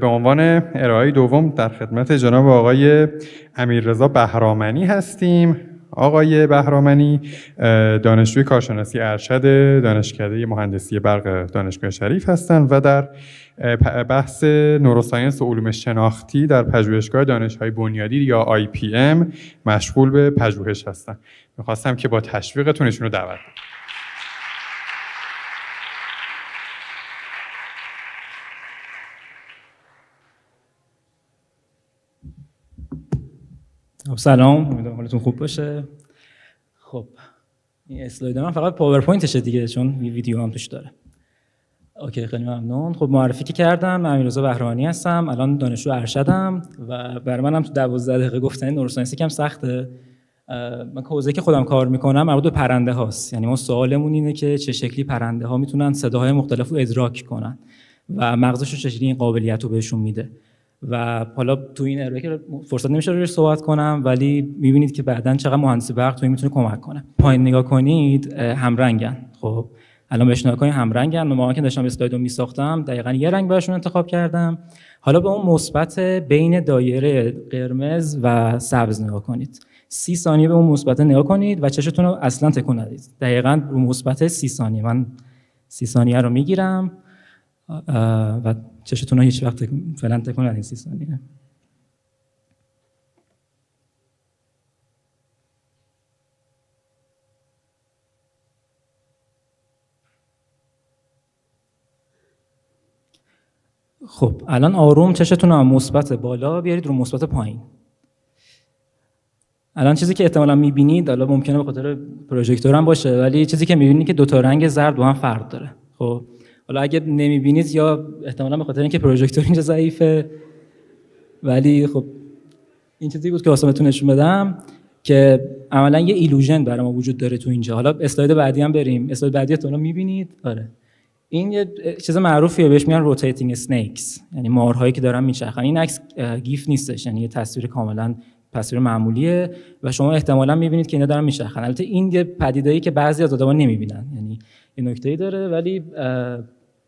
به عنوان ارائه دوم در خدمت جناب آقای امیررضا بهرامنی هستیم آقای بهرامنی دانشجوی کارشناسی ارشد دانشکده مهندسی برق دانشگاه شریف هستند و در بحث نوروساینس و علوم شناختی در پژوهشگاه دانشهای بنیادی یا IPM مشغول به پژوهش هستند میخواستم که با تشویقتون رو دعوت کنم خب، سلام امیدوارم حالتون خوب باشه خب این اسلاید من فقط پاورپوینتشه دیگه چون ویدیو هم توش داره اوکی خیلی ممنون خب معرفی که کردم من امیررضا بهرانی هستم الان دانشجو ارشدم و بر منم تو 12 دقیقه گفتن نورسانسی کم سخته من حوزه که خودم کار میکنم مربوط به پرنده هاست یعنی ما سوالمون اینه که چه شکلی پرنده ها میتونن صداهای مختلف ادراک کنن و مغزشون چه این قابلیت رو بهشون میده و حالا تو این ارائه که فرصت نمیشه روش صحبت کنم ولی میبینید که بعدا چقدر مهندس برق تو این میتونه کمک کنه پایین نگاه کنید همرنگن خب الان بهش نگاه کنید همرنگن و ما که داشتم اسلاید رو میساختم دقیقا یه رنگ براشون انتخاب کردم حالا به اون مثبت بین دایره قرمز و سبز نگاه کنید سی ثانیه به اون مثبت نگاه کنید و چشتون رو اصلا تکون ندید دقیقا رو مثبت سی ثانیه من سی ثانیه رو میگیرم و چشتون هیچ وقت فعلا تکون این سی ثانیه خب الان آروم چشتون رو مثبت بالا بیارید رو مثبت پایین الان چیزی که احتمالا میبینید حالا ممکنه به خاطر پروژکتور هم باشه ولی چیزی که میبینید که دو رنگ زرد با هم فرق داره خب حالا اگه نمیبینید یا احتمالا به خاطر اینکه پروژکتور اینجا ضعیفه ولی خب این چیزی بود که واسه نشون بدم که عملا یه ایلوژن برای ما وجود داره تو اینجا حالا اسلاید بعدی هم بریم اسلاید بعدی تو میبینید آره این یه چیز معروفیه بهش میگن روتیتینگ اسنیکس یعنی مارهایی که دارن میچرخن این عکس گیف نیستش یعنی یه تصویر کاملا تصویر معمولیه و شما احتمالا میبینید که اینا دارن میچرخن البته این یه پدیدایی که بعضی از آدما نمیبینن یعنی این نکته ای داره ولی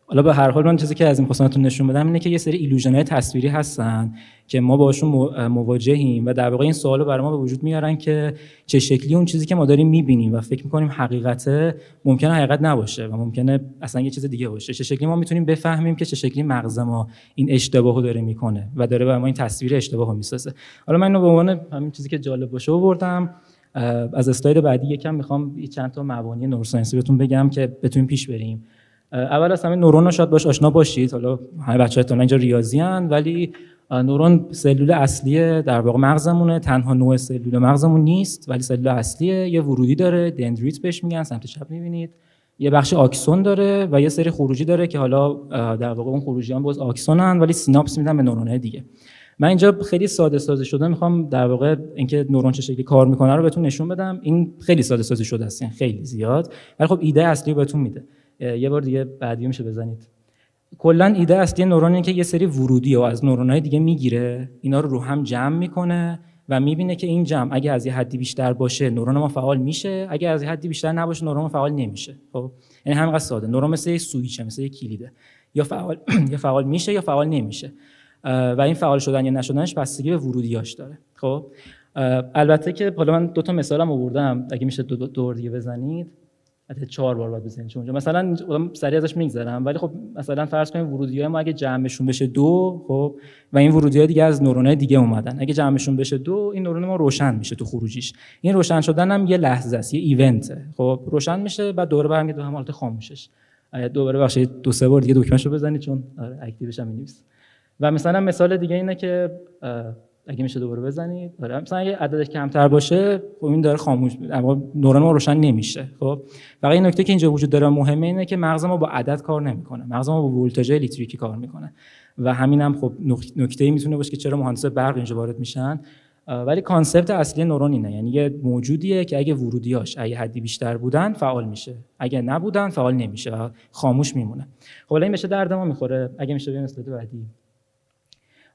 حالا به هر حال من چیزی که از این خواستم نشون بدم اینه که یه سری ایلوژنای تصویری هستن که ما باشون مواجهیم و در واقع این سوال رو ما به وجود میارن که چه شکلی اون چیزی که ما داریم میبینیم و فکر میکنیم حقیقته ممکنه حقیقت نباشه و ممکنه اصلا یه چیز دیگه باشه چه شکلی ما میتونیم بفهمیم که چه شکلی مغز ما این اشتباهو داره میکنه و داره برای ما این تصویر اشتباهو میسازه حالا من اینو به عنوان همین چیزی که جالب باشه آوردم از اسلاید بعدی یکم میخوام چند تا مبانی نورسانسی بهتون بگم که بتونیم پیش بریم اول از همه نورون رو شاید باش آشنا باشید حالا همه های اینجا ریاضی هن ولی نورون سلول اصلی در واقع مغزمونه تنها نوع سلول مغزمون نیست ولی سلول اصلیه یه ورودی داره دندریت بهش میگن سمت چپ میبینید یه بخش آکسون داره و یه سری خروجی داره که حالا در واقع اون هم باز آکسونن ولی سیناپس میدن به نورونهای دیگه من اینجا خیلی ساده سازی شده میخوام در واقع اینکه نورون چه شکلی کار میکنه رو بهتون نشون بدم این خیلی ساده سازی شده است یعنی خیلی زیاد ولی خب ایده اصلی رو بهتون میده یه بار دیگه بعدی میشه بزنید کلا ایده اصلی نورون اینه که یه سری ورودی و از نورونای دیگه میگیره اینا رو رو هم جمع میکنه و میبینه که این جمع اگه از یه حدی بیشتر باشه نورون ما فعال میشه اگه از یه حدی بیشتر نباشه نورون ما فعال نمیشه خب یعنی همینقدر ساده نورون مثل یه سویچه مثل یه کلیده یا فعال یا فعال میشه یا فعال نمیشه و این فعال شدن یا نشدنش بستگی به ورودیاش داره خب البته که حالا من دو تا مثالم آوردم اگه میشه دو, دور دیگه بزنید حتی چهار بار باید بزنیم چون مثلا سریع ازش میگذرم ولی خب مثلا فرض کنیم ورودی های ما اگه جمعشون بشه دو خب و این ورودی ها دیگه از نورون دیگه اومدن اگه جمعشون بشه دو این نورون ما روشن میشه تو خروجیش این روشن شدن هم یه لحظه است یه ایونته خب روشن میشه بعد دوباره برمیگرده دو هم حالت خاموشش دوباره بخشه دو سه بار دیگه دکمهشو بزنید چون آره اکتیوش هم و مثلا مثال دیگه اینه که اگه میشه دوباره بزنید آره مثلا اگه عددش کمتر باشه خب این داره خاموش اما نورون ما روشن نمیشه خب فقط این نکته که اینجا وجود داره مهمه اینه که مغز ما با عدد کار نمیکنه مغز ما با ولتاژ الکتریکی کار میکنه و همین هم خب نکته ای میتونه باشه که چرا مهندس برق اینجا وارد میشن ولی کانسپت اصلی نورون اینه یعنی یه موجودیه که اگه ورودیاش اگه حدی بیشتر بودن فعال میشه اگه نبودن فعال نمیشه و خاموش میمونه خب این میشه درد ما میخوره اگه میشه بریم بعدی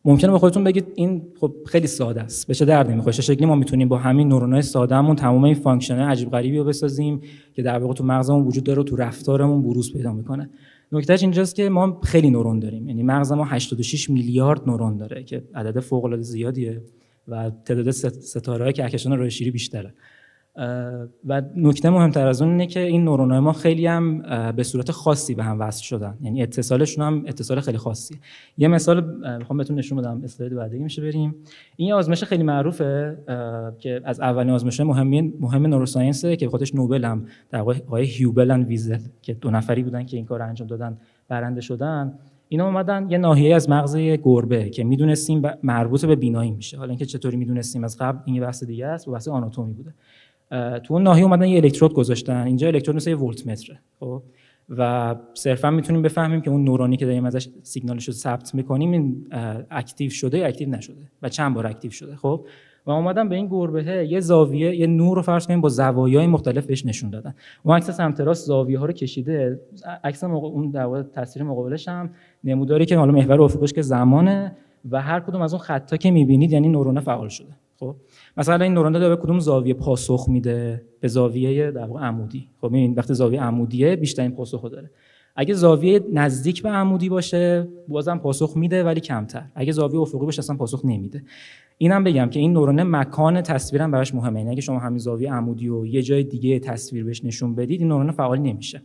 ممکنه به خودتون بگید این خب خیلی ساده است به چه درد نمیخوره چه شکلی ما میتونیم با همین نورونای سادهمون تمام این فانکشن‌های عجیب غریبی رو بسازیم که در واقع تو مغزمون وجود داره و تو رفتارمون بروز پیدا میکنه نکتهش اینجاست که ما خیلی نورون داریم یعنی مغز ما 86 میلیارد نورون داره که عدد فوق العاده زیادیه و تعداد ستاره که کهکشان راه شیری بیشتره و نکته مهمتر از اون اینه که این نورونای ما خیلی هم به صورت خاصی به هم وصل شدن یعنی اتصالشون هم اتصال خیلی خاصی یه مثال میخوام بهتون نشون بدم اسلاید بعدی میشه بریم این یه آزمایش خیلی معروفه که از اولین آزمایش مهم مهم نوروساینسه که خودش نوبل هم در واقع آقای هیوبل ویزل که دو نفری بودن که این کار انجام دادن برنده شدن اینا اومدن یه ناحیه از مغز گربه که میدونستیم مربوط به بینایی میشه حالا اینکه چطوری میدونستیم از قبل این بحث دیگه است بحث آناتومی بوده تو اون ناحیه اومدن یه الکترود گذاشتن اینجا الکترود مثل یه ولت متره خب و صرفا میتونیم بفهمیم که اون نورانی که داریم ازش سیگنالش رو ثبت میکنیم این اکتیو شده یا اکتیو نشده و چند بار اکتیو شده خب و اومدن به این گربه یه زاویه یه نور رو فرض کنیم با زوایای مختلف بهش نشون دادن اون عکس سمت راست زاویه ها رو کشیده عکس اون در واقع تصویر مقابلش هم نموداری که حالا محور افقش که زمانه و هر کدوم از اون خطا که میبینید یعنی نورونه فعال شده خب مثلا این نورون داره به کدوم زاویه پاسخ میده به زاویه در واقع عمودی خب این وقتی زاویه عمودیه این پاسخ داره اگه زاویه نزدیک به عمودی باشه بازم پاسخ میده ولی کمتر اگه زاویه افقی باشه اصلا پاسخ نمیده اینم بگم که این نورانه مکان تصویرم براش مهمه یعنی اگه شما همین زاویه عمودی و یه جای دیگه تصویر بهش نشون بدید این نورون فعال نمیشه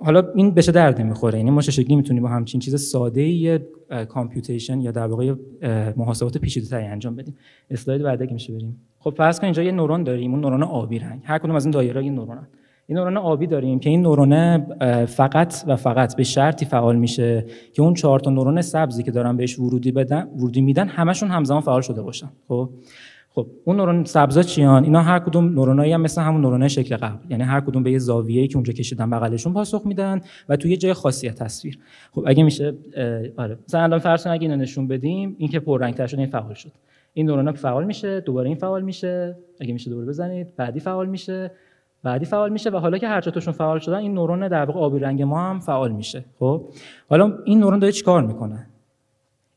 حالا این بشه درد نمیخوره یعنی ما چه شکلی میتونیم با همچین چیز ساده ای کامپیوتیشن یا در واقع محاسبات تری انجام بدیم اسلاید بعد اگه میشه بریم خب فرض کن اینجا یه نورون داریم اون نورون آبی رنگ هر کدوم از این دایره یه نورونن این نورون آبی داریم که این نورون فقط و فقط به شرطی فعال میشه که اون چهار تا نورون سبزی که دارن بهش ورودی بدن ورودی میدن همشون همزمان فعال شده باشن خب خب اون نورون سبزا چیان اینا هر کدوم نورونایی هم مثل همون نورونای شکل قبل یعنی هر کدوم به یه زاویه‌ای که اونجا کشیدن بغلشون پاسخ میدن و توی یه جای خاصی تصویر خب اگه میشه آره مثلا الان فرض اگه اینو نشون بدیم این که پررنگ‌تر شد این فعال شد این نورونا فعال میشه دوباره این فعال میشه اگه میشه دوباره بزنید بعدی فعال میشه بعدی فعال میشه و حالا که هر توشون فعال شدن این نورون در واقع آبی رنگ ما هم فعال میشه خب حالا این نورون داره چیکار میکنه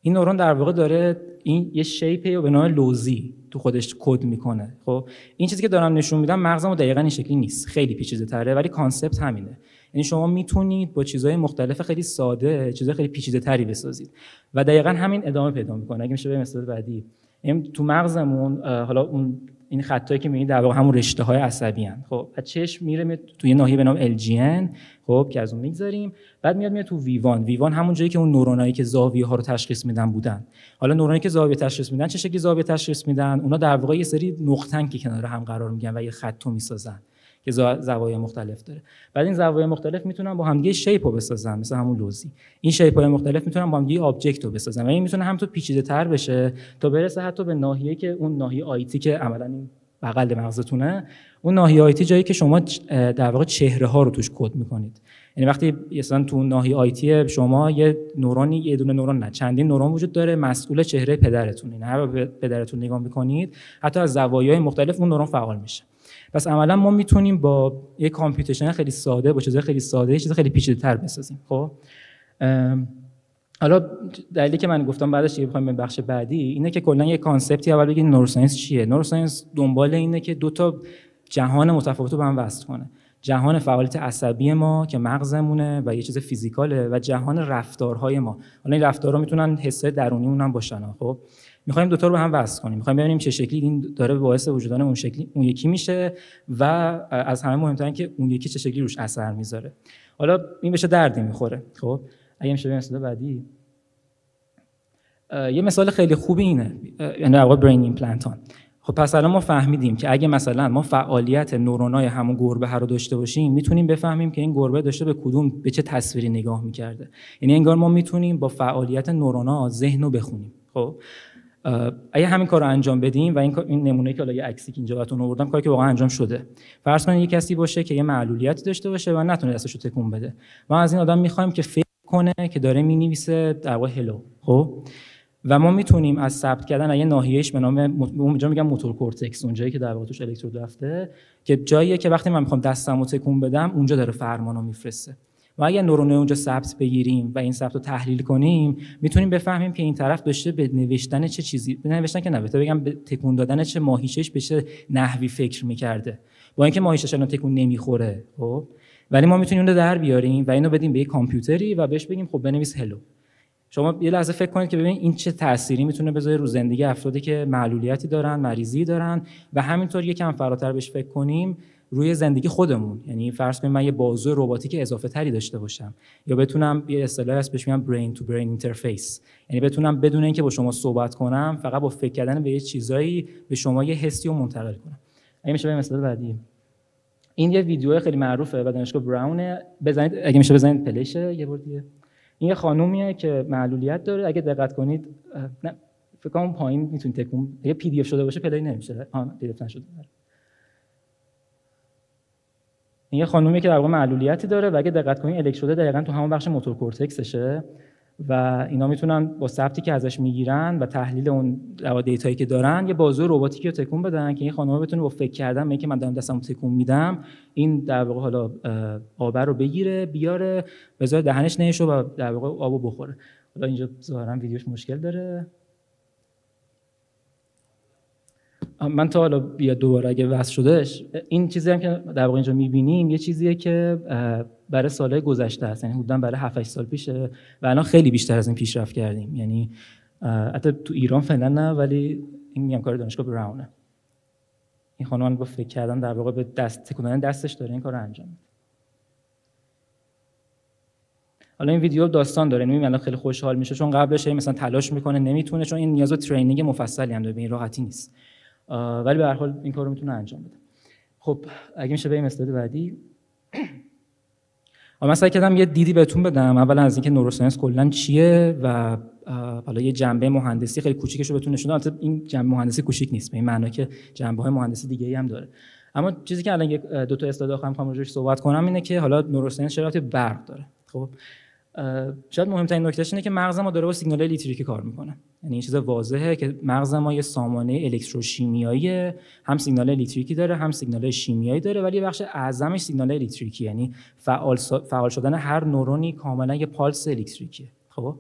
این نورون در واقع داره این یه شیپی به نام لوزی تو خودش کد میکنه خب این چیزی که دارم نشون میدم مغزمو دقیقا این شکلی نیست خیلی پیچیده تره ولی کانسپت همینه یعنی شما میتونید با چیزهای مختلف خیلی ساده چیزهای خیلی پیچیده تری بسازید و دقیقا همین ادامه پیدا میکنه اگه میشه به مثال بعدی تو مغزمون حالا اون این خطایی که میبینید در واقع همون رشته های عصبی خب بعد چشم میره می تو یه ناحیه به نام LGN خب که از اون میگذاریم بعد میاد میاد تو ویوان ویوان همون جایی که اون نورونایی که زاویه ها رو تشخیص میدن بودن حالا نورونایی که زاویه تشخیص میدن چه شکلی زاویه تشخیص میدن اونا در واقع یه سری نقطن که کنار هم قرار میگیرن و یه تو میسازن که زوایای مختلف داره بعد این زوایای مختلف میتونن با همدیگه شیپ رو بسازن مثل همون لوزی این شیپ های مختلف میتونن با همدیگه آبجکت رو بسازن و این میتونه هم تو پیچیده تر بشه تا برسه حتی به ناحیه که اون ناحیه آیتی که عملا این بغل مغزتونه اون ناحیه آیتی جایی که شما در واقع چهره ها رو توش کد میکنید یعنی وقتی مثلا تو ناحیه آیتی شما یه نورانی یه دونه نورون نه چندین نورون وجود داره مسئول چهره پدرتونه یعنی هر پدرتون نگاه میکنید حتی از زوایای مختلف اون نورون فعال میشه پس عملا ما میتونیم با یک کامپیوتیشن خیلی ساده با چیزهای خیلی ساده چیز خیلی پیچیده‌تر بسازیم خب حالا دلیلی که من گفتم بعدش یه بخوایم به بخش بعدی اینه که کلا یه کانسپتی اول بگید نوروساینس چیه نوروساینس دنبال اینه که دو تا جهان متفاوت رو به هم وصل کنه جهان فعالیت عصبی ما که مغزمونه و یه چیز فیزیکاله و جهان رفتارهای ما حالا این رفتارها میتونن حسه درونی اونم باشن خب میخوایم دوتا رو به هم وصل کنیم میخوایم ببینیم چه شکلی این داره باعث وجودان اون شکلی اون یکی میشه و از همه مهمتر که اون یکی چه شکلی روش اثر میذاره حالا این بشه دردی میخوره خب اگه میشه مثال بعدی یه مثال خیلی خوبی اینه یعنی در برین ایمپلنتان خب پس الان ما فهمیدیم که اگه مثلا ما فعالیت نورونای همون گربه ها رو داشته باشیم میتونیم بفهمیم که این گربه داشته به کدوم به چه تصویری نگاه میکرده یعنی انگار ما میتونیم با فعالیت نورونا ذهن رو بخونیم خب اگه همین کار رو انجام بدیم و این, این نمونه که حالا یه عکسی که اینجا براتون آوردم کاری که واقعا انجام شده فرض کنید یه کسی باشه که یه معلولیت داشته باشه و نتونه دستش رو تکون بده ما از این آدم میخوایم که فکر کنه که داره مینویسه در واقع هلو خب و ما میتونیم از ثبت کردن یه ناحیهش به نام اونجا میگم موتور کورتکس اونجایی که در واقع توش الکترود رفته که جاییه که وقتی من میخوام دستم تکون بدم اونجا داره فرمانو میفرسته ما اگر نورون اونجا ثبت بگیریم و این ثبت رو تحلیل کنیم میتونیم بفهمیم که این طرف داشته به نوشتن چه چیزی به نوشتن که نوشته بگم به تکون دادن چه ماهیشش به نحوی فکر میکرده با اینکه ماهیشش الان تکون نمیخوره خب ولی ما میتونیم اون رو در بیاریم و اینو بدیم به یه کامپیوتری و بهش بگیم خب بنویس هلو شما یه لحظه فکر کنید که ببینید این چه تأثیری میتونه بذاره رو زندگی افرادی که معلولیتی دارن، مریضی دارن و همینطور یکم فراتر بهش فکر کنیم روی زندگی خودمون یعنی فرض کنیم من یه بازو رباتیک اضافه تری داشته باشم یا بتونم یه اصطلاحی هست بهش میگن برین تو برین اینترفیس یعنی بتونم بدون اینکه با شما صحبت کنم فقط با فکر کردن به یه چیزایی به شما یه حسی رو منتقل کنم اگه میشه بریم مثال بعدی این یه ویدیو خیلی معروفه و دانشگاه براون بزنید اگه میشه بزنید پلیشه یه بار دیگه این یه خانومیه که معلولیت داره اگه دقت کنید نه فکر کنم پایین میتونید تکون یه پی دی اف شده باشه پلی نمیشه ها شده یه خانومی که در واقع معلولیتی داره و اگه دقت کنید الکتروده دقیقا تو همون بخش موتور کورتکسشه و اینا میتونن با ثبتی که ازش میگیرن و تحلیل اون دیتایی که دارن یه بازو رباتیکی رو تکون بدن که این خانم بتونه با فکر کردن به اینکه من دارم دستم تکون میدم این در واقع حالا آب رو بگیره بیاره بذاره دهنش نشه و در واقع آبو بخوره حالا اینجا ظاهرا ویدیوش مشکل داره من تا حالا بیا دوباره اگه وصل شدهش این چیزی هم که در واقع اینجا میبینیم یه چیزیه که برای سالهای گذشته هست یعنی حدودا برای 7 سال پیشه و الان خیلی بیشتر از این پیشرفت کردیم یعنی حتی تو ایران فعلا نه ولی این میگم کار دانشگاه براونه این خانم با فکر کردن در واقع به دست تکوندن دستش داره این کار رو انجام حالا این ویدیو داستان داره نمیم یعنی الان خیلی خوشحال میشه چون قبلش مثلا تلاش میکنه نمیتونه چون این نیاز به ترینینگ مفصلی هم داره به این راحتی نیست ولی به هر حال این کار رو میتونه انجام بده خب اگه میشه بریم استاد بعدی من سعی کردم یه دیدی بهتون بدم اولا از اینکه نوروساینس کلا چیه و حالا یه جنبه مهندسی خیلی کوچیکش رو بهتون نشون البته این جنبه مهندسی کوچیک نیست به این که جنبه مهندسی دیگه ای هم داره اما چیزی که الان دو تا استاد آخر میخوام صحبت کنم اینه که حالا نوروساینس شرایط برق داره خب شاید مهمترین نکتهش اینه که مغز ما داره با سیگنال الکتریکی کار میکنه یعنی این چیز واضحه که مغز ما یه سامانه الکتروشیمیایی هم سیگنال الکتریکی داره هم سیگنال شیمیایی داره ولی بخش اعظمش سیگنال الکتریکی یعنی فعال, فعال شدن هر نورونی کاملا یه پالس الکتریکیه خب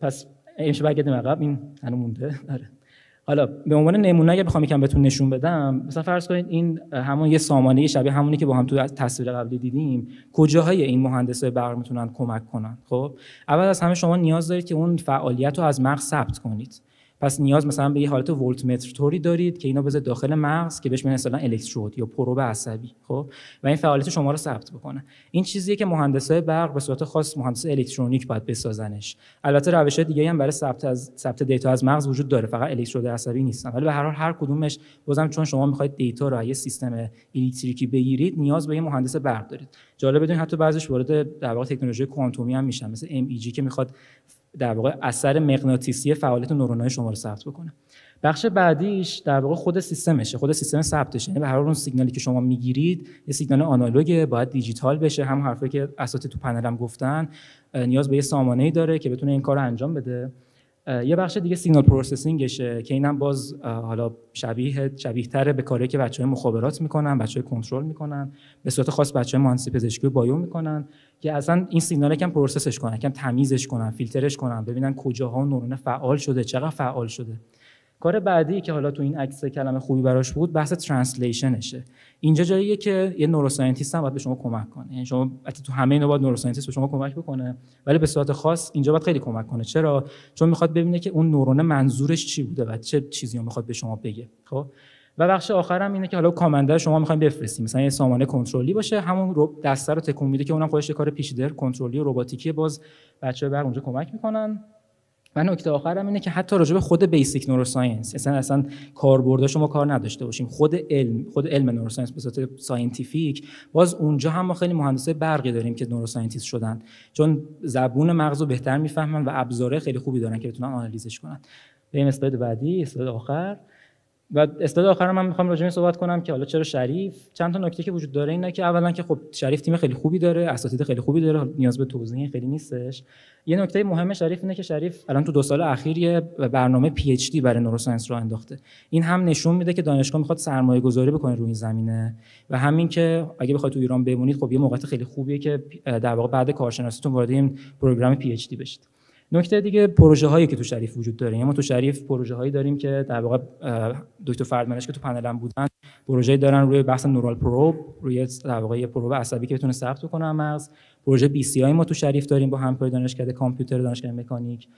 پس امشب برگردیم عقب این هنو مونده داره حالا به عنوان نمونه اگه بخوام یکم بهتون نشون بدم مثلا فرض کنید این همون یه سامانه شبیه همونی که با هم تو تصویر قبلی دیدیم کجاهای این مهندسای برق میتونن کمک کنن خب اول از همه شما نیاز دارید که اون فعالیت رو از مغز ثبت کنید پس نیاز مثلا به یه حالت ولت متر دارید که اینا بذارید داخل مغز که بهش مثلا الکترود یا پروب عصبی خب و این فعالیت شما رو ثبت بکنه این چیزیه که مهندسای برق به صورت خاص مهندس الکترونیک باید بسازنش البته روش های دیگه هم برای ثبت از ثبت دیتا از مغز وجود داره فقط الکترود عصبی نیستن ولی به هر حال هر کدومش بازم چون شما میخواید دیتا رو از سیستم الکتریکی بگیرید نیاز به یه مهندس برق دارید جالب بدونید حتی بعضیش وارد در واقع تکنولوژی کوانتومی هم میشن مثل ام e که میخواد در واقع اثر مغناطیسی فعالیت نورونای شما رو ثبت بکنه بخش بعدیش در واقع خود سیستمشه خود سیستم ثبتش یعنی به هر اون سیگنالی که شما میگیرید یه سیگنال آنالوگه باید دیجیتال بشه هم حرفی که اساتید تو پنلم گفتن نیاز به یه سامانه ای داره که بتونه این کار رو انجام بده یه بخش دیگه سیگنال پروسسینگشه که اینم باز حالا شبیه شبیه تره به کاری که بچه مخابرات میکنن بچهای کنترل میکنن به صورت خاص بچه های پزشکی و بایو میکنن که اصلا این سیگنال کم پروسسش کنن کم تمیزش کنن فیلترش کنن ببینن کجاها نورون فعال شده چقدر فعال شده کار بعدی که حالا تو این عکس کلمه خوبی براش بود بحث ترنسلیشنشه اینجا جاییه که یه نوروساینتیست هم باید به شما کمک کنه یعنی شما حتی تو همه اینا باید نوروساینتیست به شما کمک بکنه ولی به صورت خاص اینجا باید خیلی کمک کنه چرا چون میخواد ببینه که اون نورون منظورش چی بوده و چه چیزی رو میخواد به شما بگه خب و بخش آخر هم اینه که حالا کامنده شما میخوایم بفرستیم مثلا یه سامانه کنترلی باشه همون رو دسته رو تکون میده که اونم خودش کار پیچیده کنترلی و رباتیکی باز بچه‌ها بر اونجا کمک میکنن و نکته هم اینه که حتی راجع به خود بیسیک نوروساینس اصلا اصلا کاربردش ما کار نداشته باشیم خود علم خود علم نوروساینس به صورت ساینتیفیک باز اونجا هم ما خیلی مهندسه برقی داریم که نوروساینتیست شدن چون زبون مغز رو بهتر میفهمن و ابزاره خیلی خوبی دارن که بتونن آنالیزش کنن بریم اسلاید بعدی اسلاید آخر و استاد آخرم من میخوام راجع صحبت کنم که حالا چرا شریف چند تا نکته که وجود داره اینه که اولا که خب شریف تیم خیلی خوبی داره اساتید خیلی خوبی داره نیاز به توضیح خیلی نیستش یه نکته مهم شریف اینه که شریف الان تو دو سال اخیر یه برنامه پی اچ دی برای نوروساینس رو انداخته این هم نشون میده که دانشگاه میخواد سرمایه گذاری بکنه روی این زمینه و همین که اگه بخواید تو ایران بمونید خب یه موقعیت خیلی خوبیه که در واقع بعد کارشناسیتون وارد این پروگرام پی اچ دی بشید نکته دیگه پروژه هایی که تو شریف وجود داره یعنی ما تو شریف پروژه هایی داریم که در واقع دکتر فردمنش که تو پنلم بودن پروژه دارن روی بحث نورال پروب روی در واقع یه پروب عصبی که بتونه ثبت کنه مغز پروژه بی سی آی ما تو شریف داریم با هم پای دانشکده کامپیوتر دانشکده مکانیک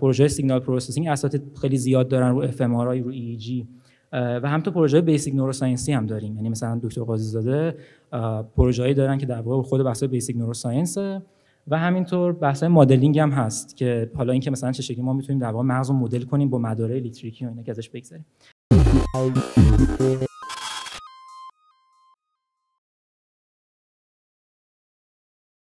پروژه سیگنال پروسسینگ اساتید خیلی زیاد دارن رو اف ام آر آی رو ای جی و هم تو پروژه بیسیک نوروساینسی هم داریم یعنی مثلا دکتر قاضی زاده پروژه‌ای دارن که در واقع خود بحث بیسیک نوروساینس و همینطور بحث مدلینگ هم هست که حالا اینکه مثلا چه شکلی ما میتونیم در واقع مغز رو مدل کنیم با مداره الکتریکی و اینا که ازش بگذریم